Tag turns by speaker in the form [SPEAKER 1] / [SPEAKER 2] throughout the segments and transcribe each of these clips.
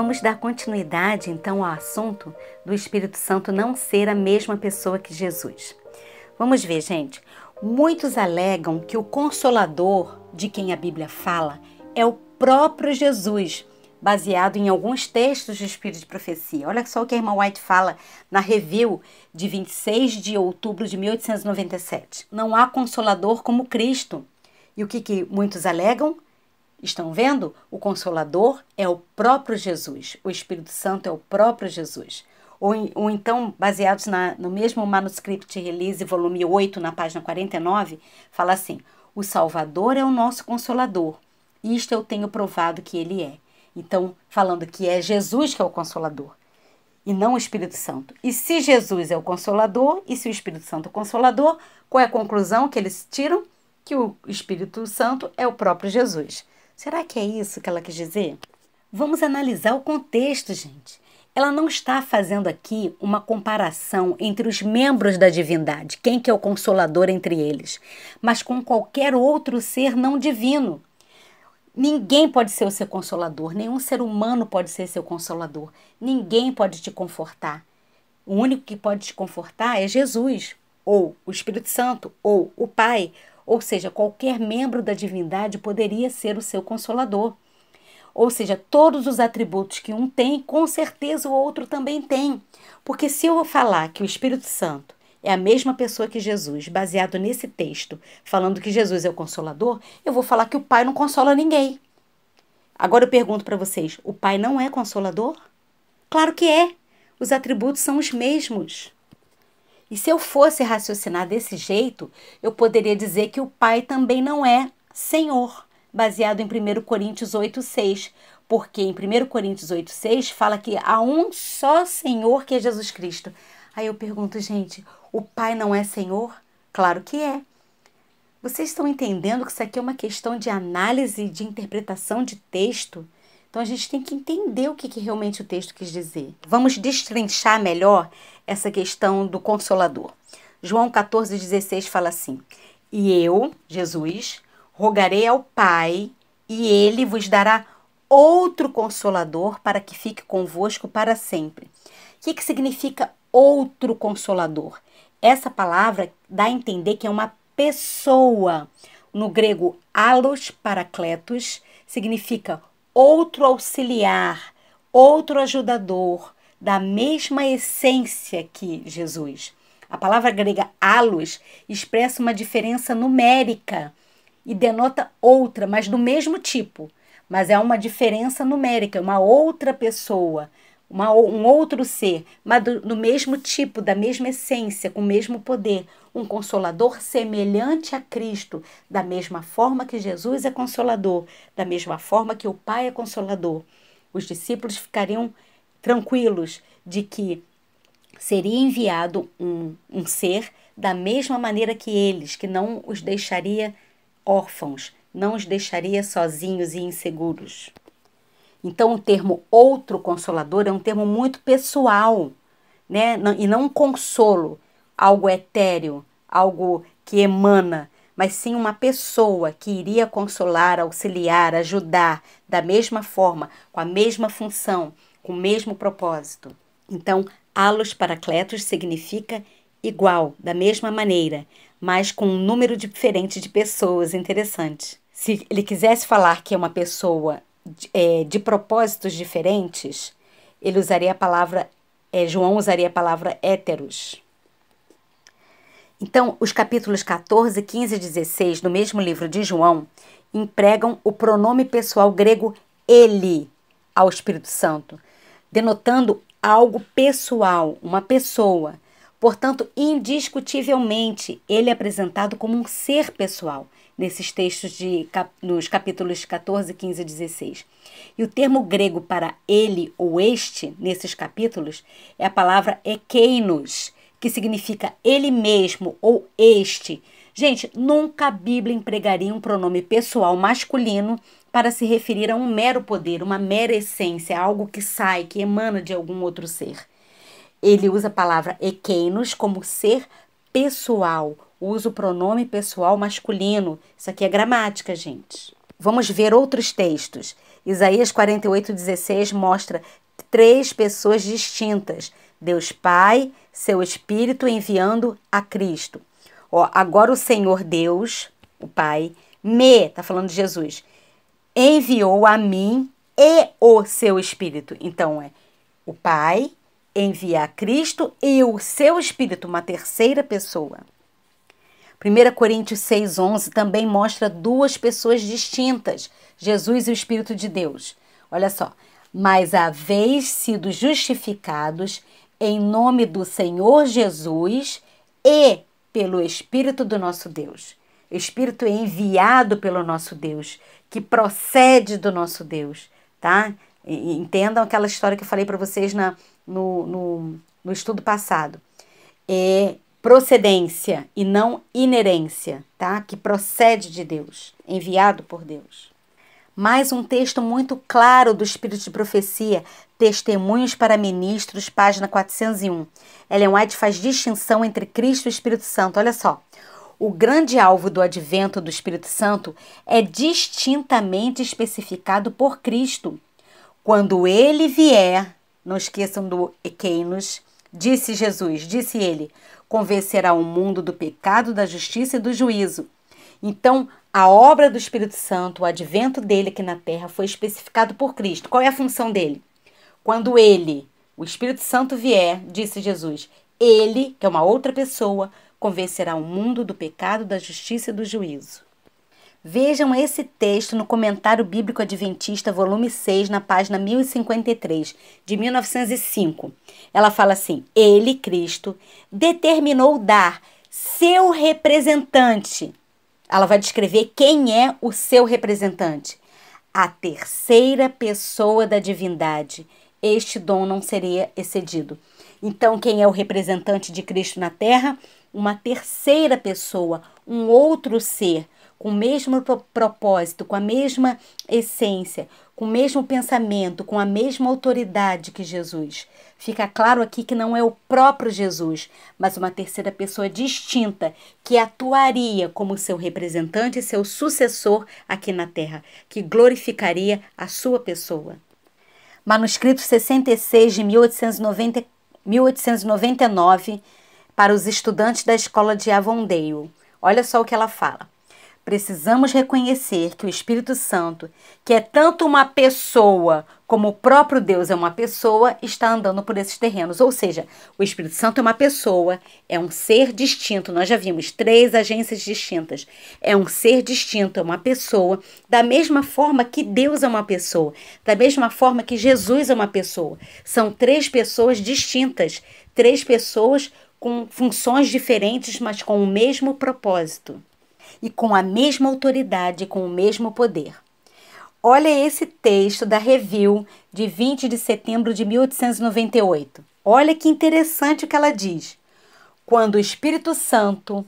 [SPEAKER 1] Vamos dar continuidade então ao assunto do Espírito Santo não ser a mesma pessoa que Jesus. Vamos ver, gente. Muitos alegam que o consolador de quem a Bíblia fala é o próprio Jesus, baseado em alguns textos do Espírito de Profecia. Olha só o que a irmã White fala na review de 26 de outubro de 1897. Não há consolador como Cristo. E o que, que muitos alegam? Estão vendo? O Consolador é o próprio Jesus, o Espírito Santo é o próprio Jesus. Ou, ou então, baseados na, no mesmo manuscript release, volume 8, na página 49, fala assim: O Salvador é o nosso Consolador. Isto eu tenho provado que ele é. Então, falando que é Jesus que é o Consolador e não o Espírito Santo. E se Jesus é o Consolador e se o Espírito Santo é o Consolador, qual é a conclusão que eles tiram? Que o Espírito Santo é o próprio Jesus. Será que é isso que ela quis dizer? Vamos analisar o contexto, gente. Ela não está fazendo aqui uma comparação entre os membros da divindade, quem que é o consolador entre eles, mas com qualquer outro ser não divino. Ninguém pode ser o seu consolador, nenhum ser humano pode ser seu consolador, ninguém pode te confortar. O único que pode te confortar é Jesus, ou o Espírito Santo, ou o Pai, ou seja, qualquer membro da divindade poderia ser o seu consolador. Ou seja, todos os atributos que um tem, com certeza o outro também tem. Porque se eu falar que o Espírito Santo é a mesma pessoa que Jesus, baseado nesse texto, falando que Jesus é o consolador, eu vou falar que o Pai não consola ninguém. Agora eu pergunto para vocês: o Pai não é consolador? Claro que é. Os atributos são os mesmos. E se eu fosse raciocinar desse jeito, eu poderia dizer que o Pai também não é Senhor, baseado em 1 Coríntios 8,6, porque em 1 Coríntios 8,6 fala que há um só Senhor que é Jesus Cristo. Aí eu pergunto, gente, o Pai não é Senhor? Claro que é. Vocês estão entendendo que isso aqui é uma questão de análise, de interpretação de texto? Então a gente tem que entender o que, que realmente o texto quis dizer. Vamos destrinchar melhor essa questão do consolador. João 14,16 fala assim: E eu, Jesus, rogarei ao Pai, e ele vos dará outro consolador para que fique convosco para sempre. O que, que significa outro consolador? Essa palavra dá a entender que é uma pessoa. No grego, alos paracletos significa outro auxiliar, outro ajudador, da mesma essência que Jesus. A palavra grega halos expressa uma diferença numérica e denota outra, mas do mesmo tipo. Mas é uma diferença numérica, é uma outra pessoa uma, um outro ser, mas do, do mesmo tipo, da mesma essência, com o mesmo poder, um consolador semelhante a Cristo, da mesma forma que Jesus é consolador, da mesma forma que o Pai é consolador. Os discípulos ficariam tranquilos de que seria enviado um, um ser da mesma maneira que eles, que não os deixaria órfãos, não os deixaria sozinhos e inseguros. Então, o termo outro consolador é um termo muito pessoal, né? E não um consolo, algo etéreo, algo que emana, mas sim uma pessoa que iria consolar, auxiliar, ajudar da mesma forma, com a mesma função, com o mesmo propósito. Então, halos paracletos significa igual, da mesma maneira, mas com um número diferente de pessoas. Interessante. Se ele quisesse falar que é uma pessoa de, é, de propósitos diferentes, ele usaria a palavra, é, João usaria a palavra héteros. Então, os capítulos 14, 15 e 16 do mesmo livro de João empregam o pronome pessoal grego ele ao Espírito Santo, denotando algo pessoal, uma pessoa. Portanto, indiscutivelmente, ele é apresentado como um ser pessoal, nesses textos de nos capítulos 14, 15 e 16. E o termo grego para ele ou este nesses capítulos é a palavra ekeinos, que significa ele mesmo ou este. Gente, nunca a Bíblia empregaria um pronome pessoal masculino para se referir a um mero poder, uma mera essência, algo que sai, que emana de algum outro ser. Ele usa a palavra ekeinos como ser pessoal, usa o pronome pessoal masculino. Isso aqui é gramática, gente. Vamos ver outros textos. Isaías 48,16 mostra três pessoas distintas: Deus Pai, seu Espírito enviando a Cristo. Ó, agora o Senhor Deus, o Pai, me, está falando de Jesus, enviou a mim e o seu Espírito. Então é o Pai enviar Cristo e o seu Espírito, uma terceira pessoa. 1 Coríntios 6,11 também mostra duas pessoas distintas, Jesus e o Espírito de Deus. Olha só, mas haveis sido justificados em nome do Senhor Jesus e pelo Espírito do nosso Deus. O Espírito é enviado pelo nosso Deus, que procede do nosso Deus, tá? Entendam aquela história que eu falei para vocês na, no, no, no estudo passado. É, procedência e não inerência, tá? Que procede de Deus, enviado por Deus. Mais um texto muito claro do Espírito de Profecia, Testemunhos para Ministros, página 401. Ellen White faz distinção entre Cristo e Espírito Santo. Olha só. O grande alvo do advento do Espírito Santo é distintamente especificado por Cristo. Quando ele vier, não esqueçam do Equenos, disse Jesus, disse ele: convencerá o mundo do pecado, da justiça e do juízo. Então, a obra do Espírito Santo, o advento dele aqui na terra, foi especificado por Cristo. Qual é a função dele? Quando ele, o Espírito Santo, vier, disse Jesus, ele, que é uma outra pessoa, convencerá o mundo do pecado, da justiça e do juízo. Vejam esse texto no Comentário Bíblico Adventista, volume 6, na página 1053, de 1905. Ela fala assim: Ele, Cristo, determinou dar seu representante. Ela vai descrever quem é o seu representante. A terceira pessoa da divindade. Este dom não seria excedido. Então, quem é o representante de Cristo na terra? Uma terceira pessoa, um outro ser com o mesmo propósito, com a mesma essência, com o mesmo pensamento, com a mesma autoridade que Jesus. Fica claro aqui que não é o próprio Jesus, mas uma terceira pessoa distinta que atuaria como seu representante e seu sucessor aqui na terra, que glorificaria a sua pessoa. Manuscrito 66 de 1890, 1899 para os estudantes da escola de Avondale. Olha só o que ela fala. Precisamos reconhecer que o Espírito Santo, que é tanto uma pessoa como o próprio Deus é uma pessoa, está andando por esses terrenos. Ou seja, o Espírito Santo é uma pessoa, é um ser distinto. Nós já vimos três agências distintas. É um ser distinto, é uma pessoa, da mesma forma que Deus é uma pessoa, da mesma forma que Jesus é uma pessoa. São três pessoas distintas, três pessoas com funções diferentes, mas com o mesmo propósito e com a mesma autoridade, com o mesmo poder. Olha esse texto da Review de 20 de setembro de 1898. Olha que interessante o que ela diz. Quando o Espírito Santo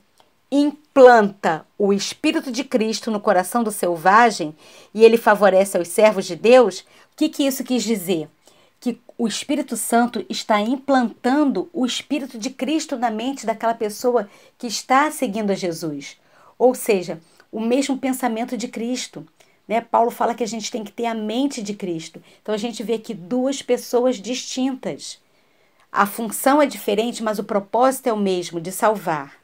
[SPEAKER 1] implanta o Espírito de Cristo no coração do selvagem e ele favorece aos servos de Deus, o que, que isso quis dizer? Que o Espírito Santo está implantando o Espírito de Cristo na mente daquela pessoa que está seguindo a Jesus. Ou seja, o mesmo pensamento de Cristo. Né? Paulo fala que a gente tem que ter a mente de Cristo. Então a gente vê aqui duas pessoas distintas. A função é diferente, mas o propósito é o mesmo, de salvar.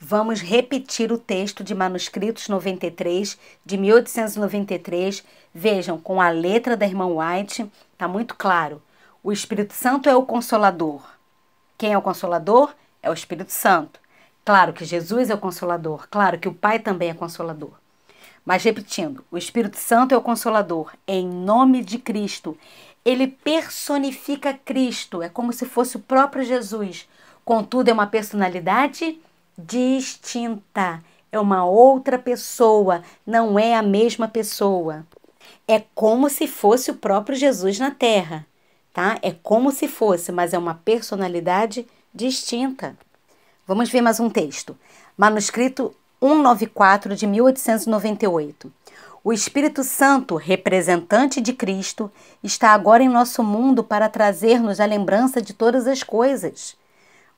[SPEAKER 1] Vamos repetir o texto de Manuscritos 93, de 1893. Vejam, com a letra da irmã White, está muito claro. O Espírito Santo é o Consolador. Quem é o Consolador? É o Espírito Santo. Claro que Jesus é o consolador, claro que o Pai também é consolador. Mas repetindo, o Espírito Santo é o consolador em nome de Cristo. Ele personifica Cristo, é como se fosse o próprio Jesus. Contudo, é uma personalidade distinta, é uma outra pessoa, não é a mesma pessoa. É como se fosse o próprio Jesus na terra, tá? É como se fosse, mas é uma personalidade distinta. Vamos ver mais um texto. Manuscrito 194 de 1898. O Espírito Santo, representante de Cristo, está agora em nosso mundo para trazer-nos a lembrança de todas as coisas.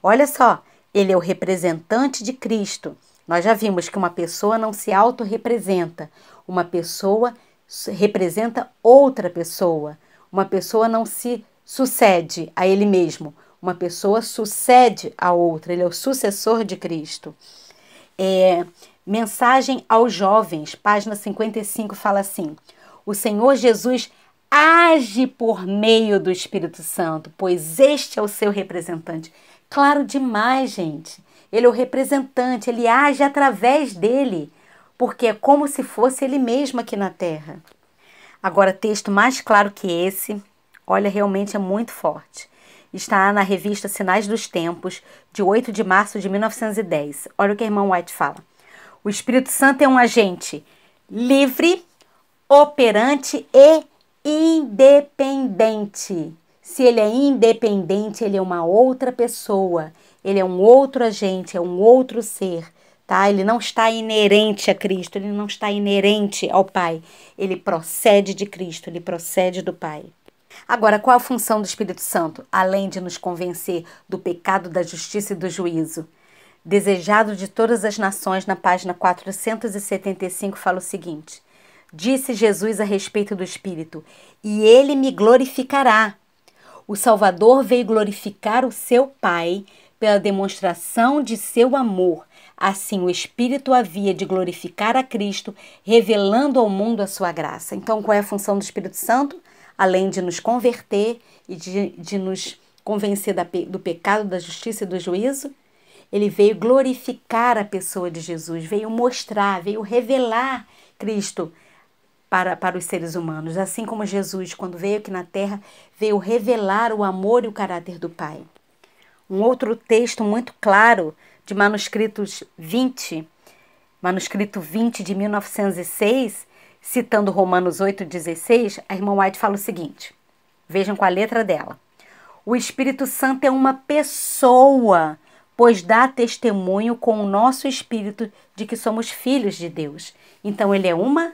[SPEAKER 1] Olha só, ele é o representante de Cristo. Nós já vimos que uma pessoa não se autorrepresenta. Uma pessoa representa outra pessoa. Uma pessoa não se sucede a ele mesmo. Uma pessoa sucede a outra, ele é o sucessor de Cristo. É, mensagem aos jovens, página 55, fala assim: O Senhor Jesus age por meio do Espírito Santo, pois este é o seu representante. Claro demais, gente. Ele é o representante, ele age através dele, porque é como se fosse ele mesmo aqui na terra. Agora, texto mais claro que esse, olha, realmente é muito forte está na revista Sinais dos Tempos, de 8 de março de 1910. Olha o que o irmão White fala. O Espírito Santo é um agente livre, operante e independente. Se ele é independente, ele é uma outra pessoa, ele é um outro agente, é um outro ser. Tá? Ele não está inerente a Cristo, ele não está inerente ao Pai. Ele procede de Cristo, ele procede do Pai. Agora, qual a função do Espírito Santo, além de nos convencer do pecado, da justiça e do juízo? Desejado de todas as nações, na página 475, fala o seguinte: Disse Jesus a respeito do Espírito, e ele me glorificará. O Salvador veio glorificar o seu Pai pela demonstração de seu amor. Assim, o Espírito havia de glorificar a Cristo, revelando ao mundo a sua graça. Então, qual é a função do Espírito Santo? além de nos converter e de, de nos convencer da, do pecado, da justiça e do juízo, ele veio glorificar a pessoa de Jesus, veio mostrar, veio revelar Cristo para, para os seres humanos. Assim como Jesus, quando veio aqui na terra, veio revelar o amor e o caráter do Pai. Um outro texto muito claro de manuscritos 20, manuscrito 20 de 1906, Citando Romanos 8,16, a irmã White fala o seguinte: vejam com a letra dela. O Espírito Santo é uma pessoa, pois dá testemunho com o nosso espírito de que somos filhos de Deus. Então ele é uma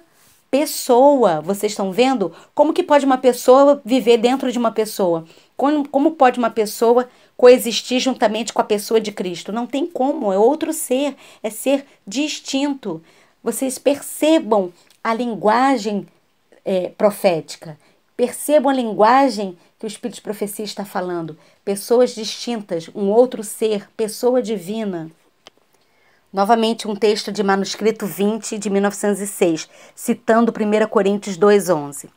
[SPEAKER 1] pessoa. Vocês estão vendo como que pode uma pessoa viver dentro de uma pessoa? Como, como pode uma pessoa coexistir juntamente com a pessoa de Cristo? Não tem como, é outro ser, é ser distinto. Vocês percebam a linguagem é, profética. Percebam a linguagem que o Espírito de profecia está falando. Pessoas distintas, um outro ser, pessoa divina. Novamente, um texto de manuscrito 20 de 1906, citando 1 Coríntios 2,11.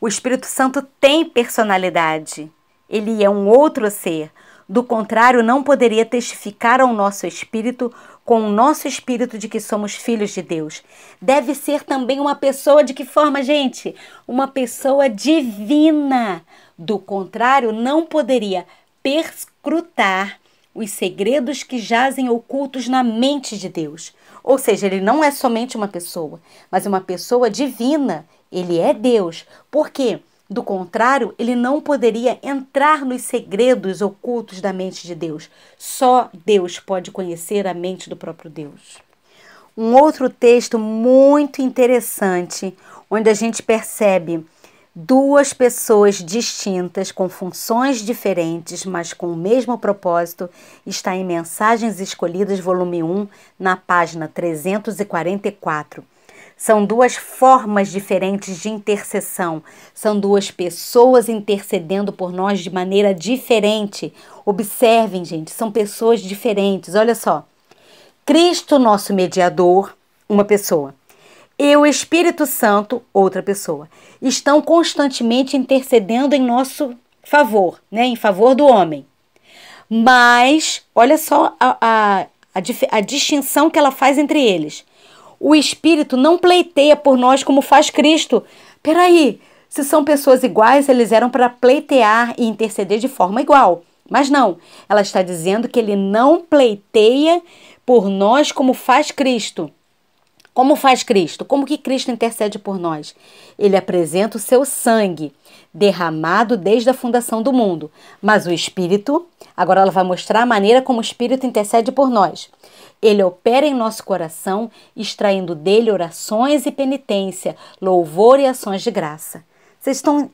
[SPEAKER 1] O Espírito Santo tem personalidade. Ele é um outro ser. Do contrário, não poderia testificar ao nosso espírito com o nosso espírito de que somos filhos de Deus. Deve ser também uma pessoa de que forma, gente? Uma pessoa divina. Do contrário, não poderia perscrutar os segredos que jazem ocultos na mente de Deus. Ou seja, ele não é somente uma pessoa, mas uma pessoa divina. Ele é Deus. Por quê? Do contrário, ele não poderia entrar nos segredos ocultos da mente de Deus. Só Deus pode conhecer a mente do próprio Deus. Um outro texto muito interessante, onde a gente percebe duas pessoas distintas, com funções diferentes, mas com o mesmo propósito, está em Mensagens Escolhidas, volume 1, na página 344 são duas formas diferentes de intercessão, são duas pessoas intercedendo por nós de maneira diferente. Observem, gente, são pessoas diferentes. Olha só. Cristo, nosso mediador, uma pessoa. E o Espírito Santo, outra pessoa. Estão constantemente intercedendo em nosso favor, né? em favor do homem. Mas, olha só a, a, a, a distinção que ela faz entre eles. O Espírito não pleiteia por nós como faz Cristo. Peraí, se são pessoas iguais, eles eram para pleitear e interceder de forma igual. Mas não, ela está dizendo que ele não pleiteia por nós como faz Cristo. Como faz Cristo? Como que Cristo intercede por nós? Ele apresenta o seu sangue, derramado desde a fundação do mundo. Mas o Espírito, agora ela vai mostrar a maneira como o Espírito intercede por nós. Ele opera em nosso coração, extraindo dele orações e penitência, louvor e ações de graça. Vocês estão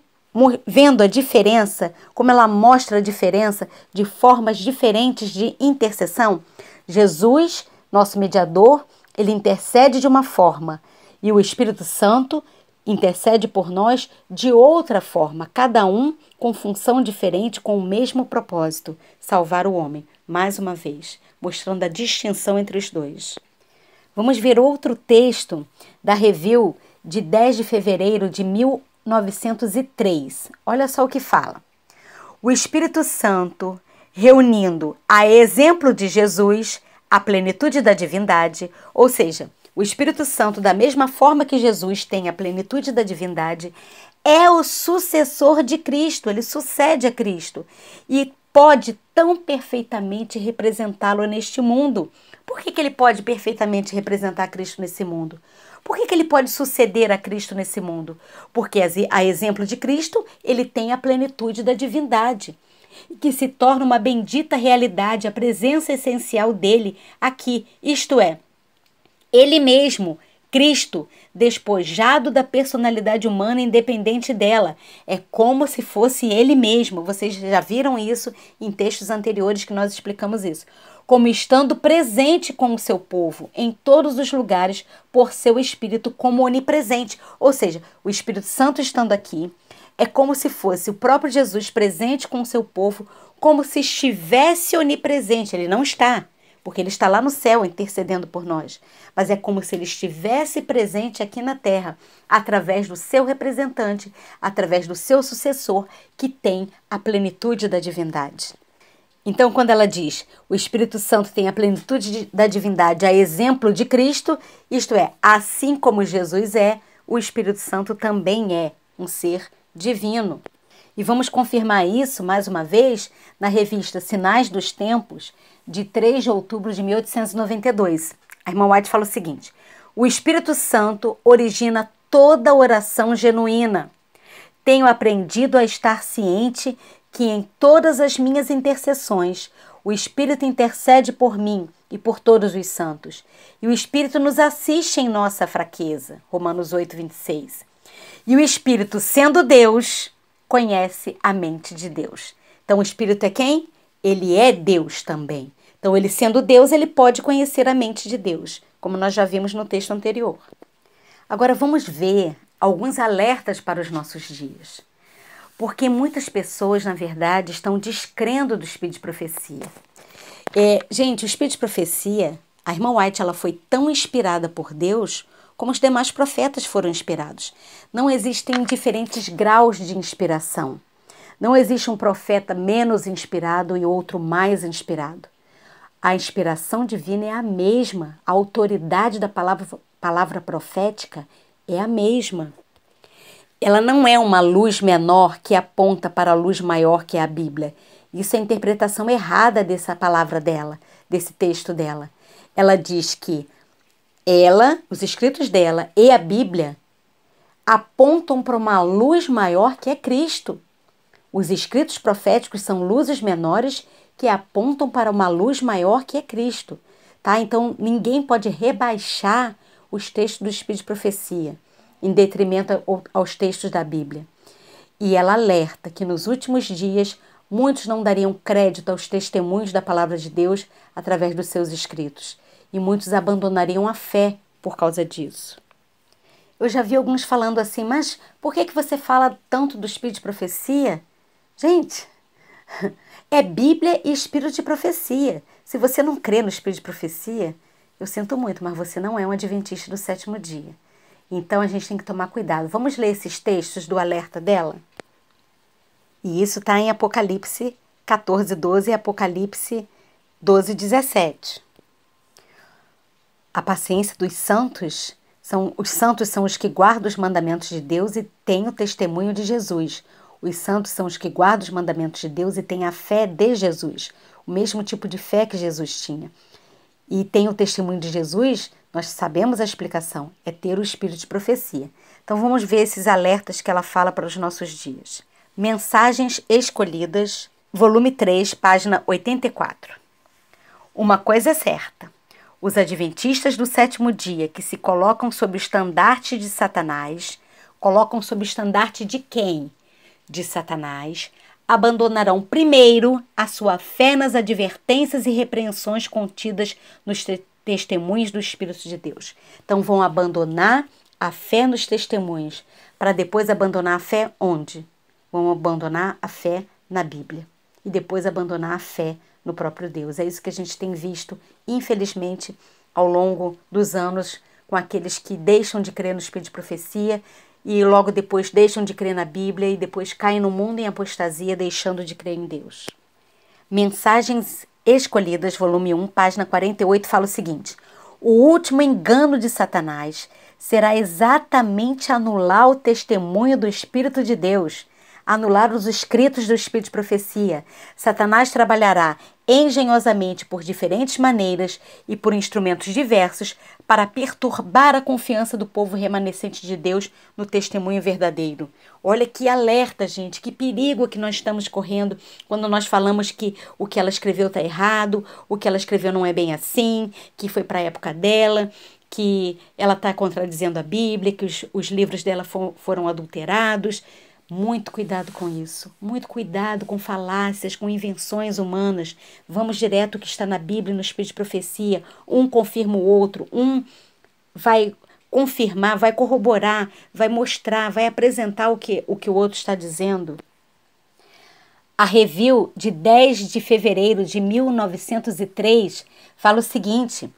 [SPEAKER 1] vendo a diferença, como ela mostra a diferença de formas diferentes de intercessão? Jesus, nosso mediador, ele intercede de uma forma e o Espírito Santo intercede por nós de outra forma, cada um com função diferente, com o mesmo propósito: salvar o homem mais uma vez, mostrando a distinção entre os dois. Vamos ver outro texto da Review de 10 de fevereiro de 1903. Olha só o que fala. O Espírito Santo, reunindo a exemplo de Jesus, a plenitude da divindade, ou seja, o Espírito Santo, da mesma forma que Jesus tem a plenitude da divindade, é o sucessor de Cristo, ele sucede a Cristo. E pode tão perfeitamente representá-lo neste mundo? Por que, que ele pode perfeitamente representar Cristo nesse mundo? Por que, que ele pode suceder a Cristo nesse mundo? Porque, a exemplo de Cristo, ele tem a plenitude da divindade, que se torna uma bendita realidade, a presença essencial dele aqui, isto é, ele mesmo Cristo, despojado da personalidade humana independente dela. É como se fosse ele mesmo. Vocês já viram isso em textos anteriores que nós explicamos isso. Como estando presente com o seu povo em todos os lugares por seu espírito como onipresente, ou seja, o Espírito Santo estando aqui, é como se fosse o próprio Jesus presente com o seu povo, como se estivesse onipresente, ele não está porque ele está lá no céu intercedendo por nós. Mas é como se ele estivesse presente aqui na terra, através do seu representante, através do seu sucessor, que tem a plenitude da divindade. Então, quando ela diz o Espírito Santo tem a plenitude da divindade a exemplo de Cristo, isto é, assim como Jesus é, o Espírito Santo também é um ser divino. E vamos confirmar isso mais uma vez na revista Sinais dos Tempos, de 3 de outubro de 1892. A irmã White fala o seguinte: O Espírito Santo origina toda oração genuína. Tenho aprendido a estar ciente que em todas as minhas intercessões o Espírito intercede por mim e por todos os santos. E o Espírito nos assiste em nossa fraqueza. Romanos 8, 26. E o Espírito, sendo Deus, conhece a mente de Deus. Então, o Espírito é quem? ele é Deus também. Então, ele sendo Deus, ele pode conhecer a mente de Deus, como nós já vimos no texto anterior. Agora vamos ver alguns alertas para os nossos dias. Porque muitas pessoas, na verdade, estão descrendo do espírito de profecia. É, gente, o espírito de profecia, a irmã White, ela foi tão inspirada por Deus como os demais profetas foram inspirados. Não existem diferentes graus de inspiração. Não existe um profeta menos inspirado e outro mais inspirado. A inspiração divina é a mesma, a autoridade da palavra, palavra profética é a mesma. Ela não é uma luz menor que aponta para a luz maior que é a Bíblia. Isso é a interpretação errada dessa palavra dela, desse texto dela. Ela diz que ela, os escritos dela e a Bíblia apontam para uma luz maior que é Cristo. Os escritos proféticos são luzes menores que apontam para uma luz maior que é Cristo. Tá? Então ninguém pode rebaixar os textos do Espírito de Profecia em detrimento aos textos da Bíblia. E ela alerta que nos últimos dias muitos não dariam crédito aos testemunhos da palavra de Deus através dos seus escritos, e muitos abandonariam a fé por causa disso. Eu já vi alguns falando assim, mas por que, que você fala tanto do Espírito de Profecia? Gente, é Bíblia e espírito de profecia. Se você não crê no espírito de profecia, eu sinto muito, mas você não é um adventista do sétimo dia. Então a gente tem que tomar cuidado. Vamos ler esses textos do alerta dela? E isso está em Apocalipse 14, 12 e Apocalipse 12, 17. A paciência dos santos são os santos são os que guardam os mandamentos de Deus e têm o testemunho de Jesus. Os santos são os que guardam os mandamentos de Deus e têm a fé de Jesus, o mesmo tipo de fé que Jesus tinha. E tem o testemunho de Jesus, nós sabemos a explicação, é ter o espírito de profecia. Então vamos ver esses alertas que ela fala para os nossos dias. Mensagens Escolhidas, volume 3, página 84. Uma coisa é certa: os adventistas do sétimo dia que se colocam sob o estandarte de Satanás, colocam sob o estandarte de quem? de Satanás, abandonarão primeiro a sua fé nas advertências e repreensões contidas nos testemunhos do Espírito de Deus. Então vão abandonar a fé nos testemunhos, para depois abandonar a fé onde? Vão abandonar a fé na Bíblia e depois abandonar a fé no próprio Deus. É isso que a gente tem visto, infelizmente, ao longo dos anos com aqueles que deixam de crer no Espírito de profecia e logo depois deixam de crer na Bíblia e depois caem no mundo em apostasia, deixando de crer em Deus. Mensagens Escolhidas, volume 1, página 48, fala o seguinte: O último engano de Satanás será exatamente anular o testemunho do Espírito de Deus anular os escritos do Espírito de profecia, Satanás trabalhará engenhosamente por diferentes maneiras e por instrumentos diversos para perturbar a confiança do povo remanescente de Deus no testemunho verdadeiro. Olha que alerta, gente, que perigo que nós estamos correndo quando nós falamos que o que ela escreveu está errado, o que ela escreveu não é bem assim, que foi para a época dela, que ela está contradizendo a Bíblia, que os, os livros dela for, foram adulterados. Muito cuidado com isso. Muito cuidado com falácias, com invenções humanas. Vamos direto o que está na Bíblia, no Espírito de Profecia. Um confirma o outro. Um vai confirmar, vai corroborar, vai mostrar, vai apresentar o que o, que o outro está dizendo. A review de 10 de fevereiro de 1903 fala o seguinte: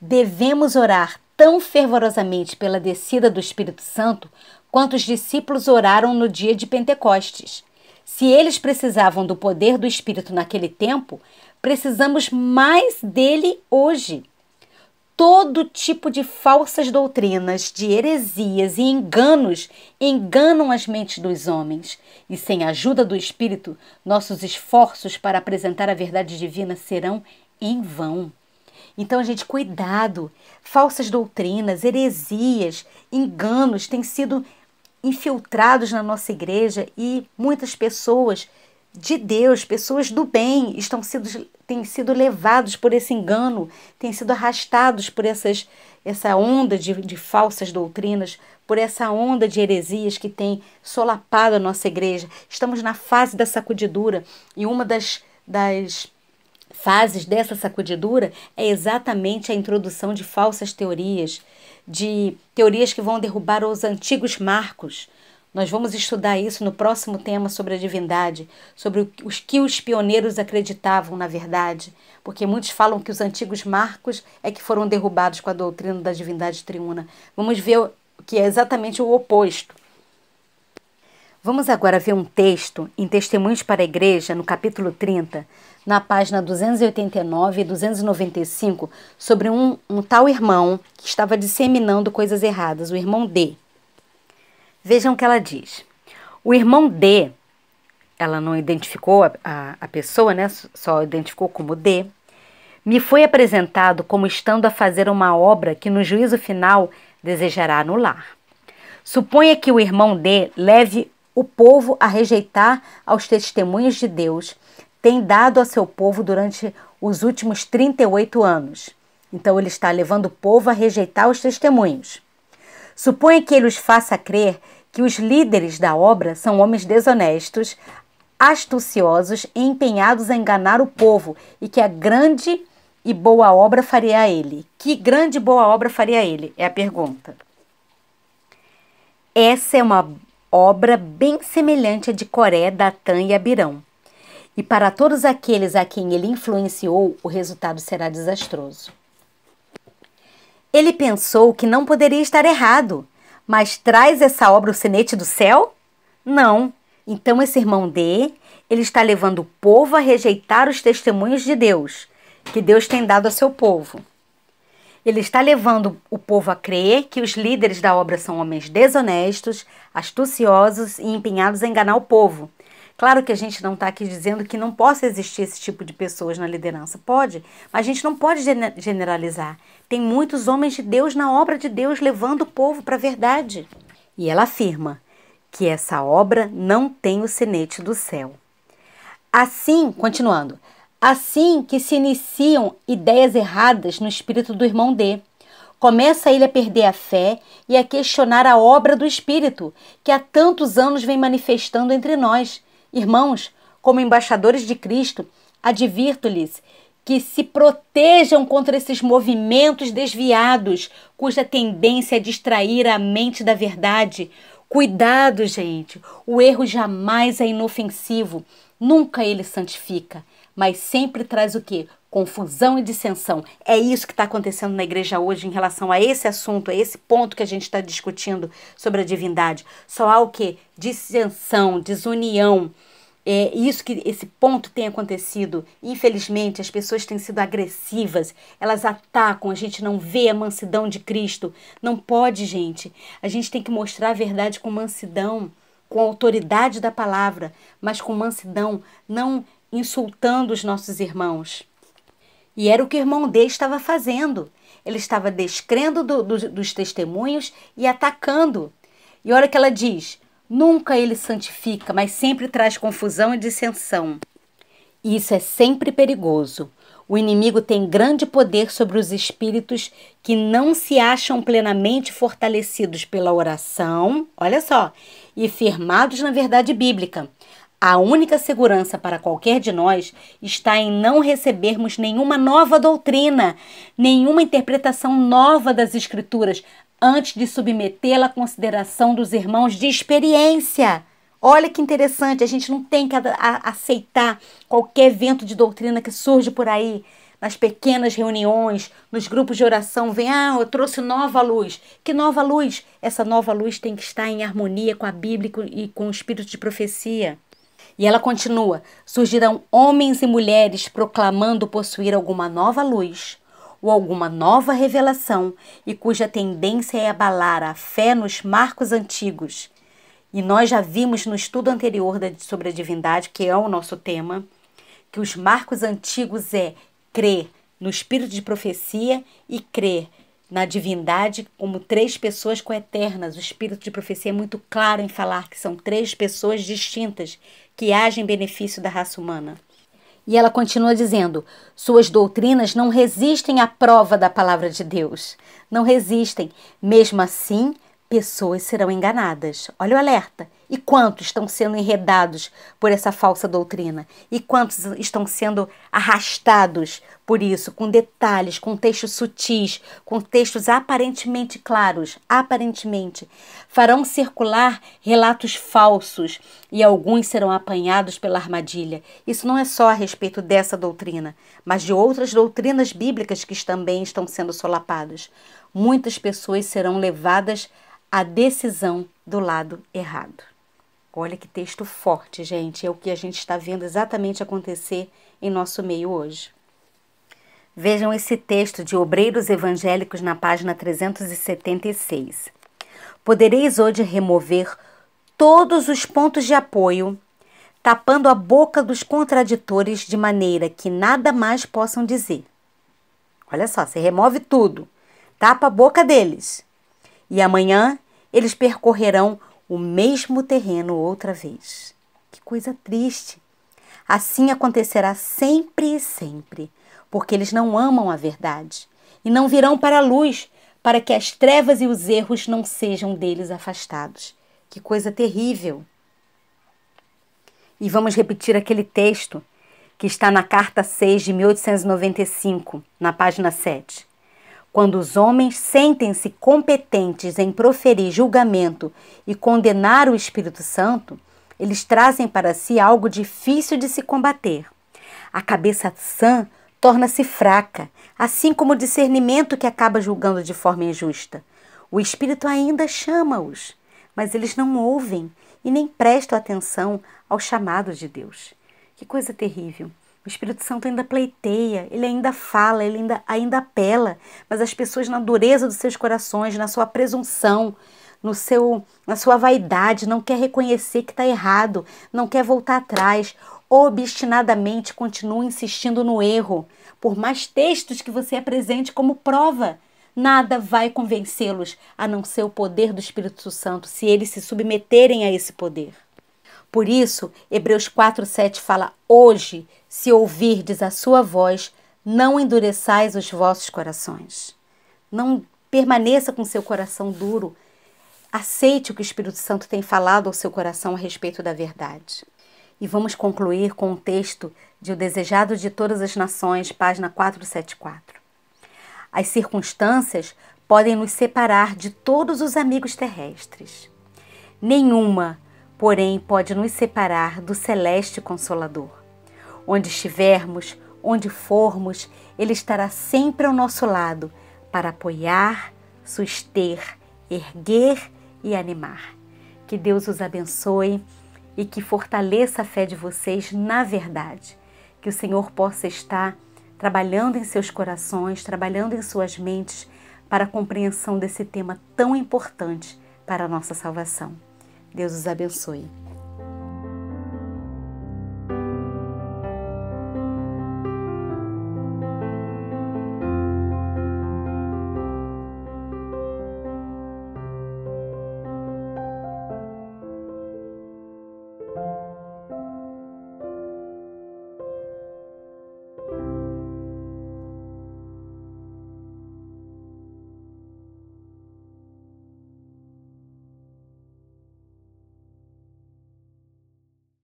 [SPEAKER 1] devemos orar tão fervorosamente pela descida do Espírito Santo quantos discípulos oraram no dia de Pentecostes. Se eles precisavam do poder do Espírito naquele tempo, precisamos mais dele hoje. Todo tipo de falsas doutrinas, de heresias e enganos enganam as mentes dos homens, e sem a ajuda do Espírito, nossos esforços para apresentar a verdade divina serão em vão. Então, gente, cuidado! Falsas doutrinas, heresias, enganos têm sido infiltrados na nossa igreja e muitas pessoas de Deus, pessoas do bem, estão sendo, têm sido levados por esse engano, têm sido arrastados por essas, essa onda de, de falsas doutrinas, por essa onda de heresias que tem solapado a nossa igreja. Estamos na fase da sacudidura e uma das, das fases dessa sacudidura é exatamente a introdução de falsas teorias, de teorias que vão derrubar os antigos marcos. Nós vamos estudar isso no próximo tema sobre a divindade, sobre os que os pioneiros acreditavam na verdade, porque muitos falam que os antigos marcos é que foram derrubados com a doutrina da divindade triuna. Vamos ver o que é exatamente o oposto. Vamos agora ver um texto em Testemunhos para a Igreja, no capítulo 30, na página 289 e 295 sobre um, um tal irmão que estava disseminando coisas erradas, o irmão D. Vejam o que ela diz. O irmão D, ela não identificou a, a, a pessoa, né? Só identificou como D. Me foi apresentado como estando a fazer uma obra que no juízo final desejará anular. Suponha que o irmão D leve o povo a rejeitar aos testemunhos de Deus, tem dado a seu povo durante os últimos 38 anos. Então ele está levando o povo a rejeitar os testemunhos. Suponha que ele os faça crer que os líderes da obra são homens desonestos, astuciosos e empenhados a enganar o povo e que a grande e boa obra faria a ele? Que grande e boa obra faria a ele? É a pergunta. Essa é uma obra bem semelhante à de Coré, Datã e Abirão e para todos aqueles a quem ele influenciou, o resultado será desastroso. Ele pensou que não poderia estar errado, mas traz essa obra o sinete do céu? Não. Então esse irmão D, ele está levando o povo a rejeitar os testemunhos de Deus, que Deus tem dado a seu povo. Ele está levando o povo a crer que os líderes da obra são homens desonestos, astuciosos e empenhados a enganar o povo, Claro que a gente não está aqui dizendo que não possa existir esse tipo de pessoas na liderança. Pode, mas a gente não pode generalizar. Tem muitos homens de Deus na obra de Deus levando o povo para a verdade. E ela afirma que essa obra não tem o sinete do céu. Assim, continuando, assim que se iniciam ideias erradas no espírito do irmão D. Começa ele a perder a fé e a questionar a obra do Espírito, que há tantos anos vem manifestando entre nós, Irmãos, como embaixadores de Cristo, advirto-lhes que se protejam contra esses movimentos desviados, cuja tendência é distrair a mente da verdade. Cuidado, gente! O erro jamais é inofensivo, nunca ele santifica, mas sempre traz o quê? confusão e dissensão. É isso que está acontecendo na igreja hoje em relação a esse assunto, a esse ponto que a gente está discutindo sobre a divindade. Só há o que? Dissensão, desunião. É isso que esse ponto tem acontecido. Infelizmente, as pessoas têm sido agressivas, elas atacam, a gente não vê a mansidão de Cristo. Não pode, gente. A gente tem que mostrar a verdade com mansidão, com a autoridade da palavra, mas com mansidão, não insultando os nossos irmãos. E era o que o irmão D estava fazendo. Ele estava descrendo do, do, dos testemunhos e atacando. E olha o que ela diz: nunca ele santifica, mas sempre traz confusão e dissensão. E isso é sempre perigoso. O inimigo tem grande poder sobre os espíritos que não se acham plenamente fortalecidos pela oração, olha só, e firmados na verdade bíblica. A única segurança para qualquer de nós está em não recebermos nenhuma nova doutrina, nenhuma interpretação nova das Escrituras, antes de submetê-la à consideração dos irmãos de experiência. Olha que interessante, a gente não tem que aceitar qualquer vento de doutrina que surge por aí. Nas pequenas reuniões, nos grupos de oração, vem, ah, eu trouxe nova luz. Que nova luz? Essa nova luz tem que estar em harmonia com a Bíblia e com o espírito de profecia. E ela continua: surgirão homens e mulheres proclamando possuir alguma nova luz ou alguma nova revelação e cuja tendência é abalar a fé nos marcos antigos. E nós já vimos no estudo anterior sobre a divindade, que é o nosso tema, que os marcos antigos é crer no espírito de profecia e crer na divindade como três pessoas coeternas. O espírito de profecia é muito claro em falar que são três pessoas distintas que haja em benefício da raça humana. E ela continua dizendo: suas doutrinas não resistem à prova da palavra de Deus. Não resistem. Mesmo assim, pessoas serão enganadas. Olha o alerta. E quantos estão sendo enredados por essa falsa doutrina? E quantos estão sendo arrastados por isso, com detalhes, com textos sutis, com textos aparentemente claros, aparentemente? Farão circular relatos falsos e alguns serão apanhados pela armadilha. Isso não é só a respeito dessa doutrina, mas de outras doutrinas bíblicas que também estão sendo solapadas. Muitas pessoas serão levadas à decisão do lado errado. Olha que texto forte, gente. É o que a gente está vendo exatamente acontecer em nosso meio hoje. Vejam esse texto de Obreiros Evangélicos na página 376. Podereis hoje remover todos os pontos de apoio, tapando a boca dos contraditores de maneira que nada mais possam dizer. Olha só, você remove tudo, tapa a boca deles. E amanhã eles percorrerão o mesmo terreno outra vez. Que coisa triste! Assim acontecerá sempre e sempre, porque eles não amam a verdade e não virão para a luz, para que as trevas e os erros não sejam deles afastados. Que coisa terrível! E vamos repetir aquele texto que está na carta 6 de 1895, na página 7. Quando os homens sentem-se competentes em proferir julgamento e condenar o Espírito Santo, eles trazem para si algo difícil de se combater. A cabeça sã torna-se fraca, assim como o discernimento que acaba julgando de forma injusta. O Espírito ainda chama-os, mas eles não ouvem e nem prestam atenção ao chamado de Deus. Que coisa terrível! O Espírito Santo ainda pleiteia, ele ainda fala, ele ainda, ainda apela, mas as pessoas, na dureza dos seus corações, na sua presunção, no seu, na sua vaidade, não quer reconhecer que está errado, não quer voltar atrás, obstinadamente continua insistindo no erro. Por mais textos que você apresente como prova, nada vai convencê-los a não ser o poder do Espírito Santo, se eles se submeterem a esse poder. Por isso, Hebreus 4,7 fala: Hoje, se ouvirdes a sua voz, não endureçais os vossos corações. Não permaneça com seu coração duro. Aceite o que o Espírito Santo tem falado ao seu coração a respeito da verdade. E vamos concluir com o um texto de O Desejado de Todas as Nações, página 474. As circunstâncias podem nos separar de todos os amigos terrestres. Nenhuma porém pode nos separar do celeste Consolador. Onde estivermos, onde formos, Ele estará sempre ao nosso lado para apoiar, suster, erguer e animar. Que Deus os abençoe e que fortaleça a fé de vocês na verdade. Que o Senhor possa estar trabalhando em seus corações, trabalhando em suas mentes para a compreensão desse tema tão importante para a nossa salvação. Deus os abençoe.